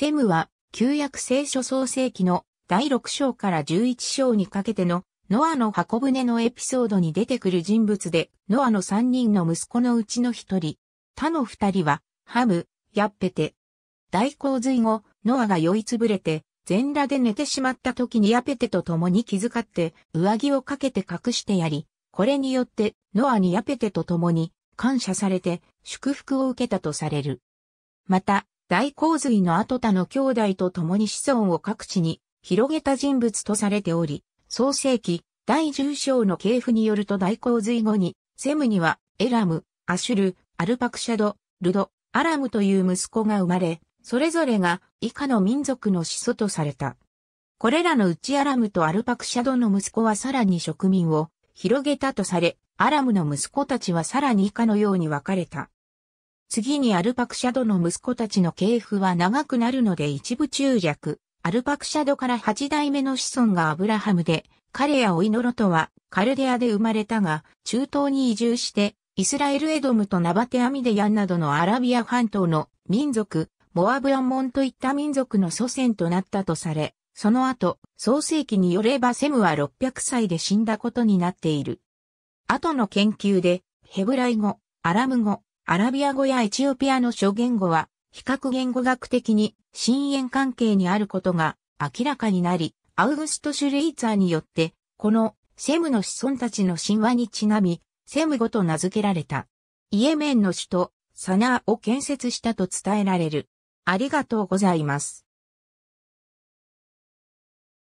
セムは、旧約聖書創世記の第6章から11章にかけてのノアの箱舟のエピソードに出てくる人物で、ノアの3人の息子のうちの一人、他の二人は、ハム、ヤッペテ。大洪水後、ノアが酔いつぶれて、全裸で寝てしまった時にヤペテと共に気遣って、上着をかけて隠してやり、これによって、ノアにヤペテと共に、感謝されて、祝福を受けたとされる。また、大洪水の後他の兄弟と共に子孫を各地に広げた人物とされており、創世記第10章の系譜によると大洪水後に、セムにはエラム、アシュル、アルパクシャド、ルド、アラムという息子が生まれ、それぞれが以下の民族の始祖とされた。これらのうちアラムとアルパクシャドの息子はさらに植民を広げたとされ、アラムの息子たちはさらに以下のように分かれた。次にアルパクシャドの息子たちの系譜は長くなるので一部中略。アルパクシャドから八代目の子孫がアブラハムで、彼やオイノロトはカルデアで生まれたが、中東に移住して、イスラエルエドムとナバテアミデヤンなどのアラビア半島の民族、モアブアンモンといった民族の祖先となったとされ、その後、創世記によればセムは600歳で死んだことになっている。後の研究で、ヘブライ語、アラム語、アラビア語やエチオピアの諸言語は、比較言語学的に深淵関係にあることが明らかになり、アウグスト・シュレイツァーによって、このセムの子孫たちの神話にちなみ、セム語と名付けられた。イエメンの首都、サナーを建設したと伝えられる。ありがとうございます。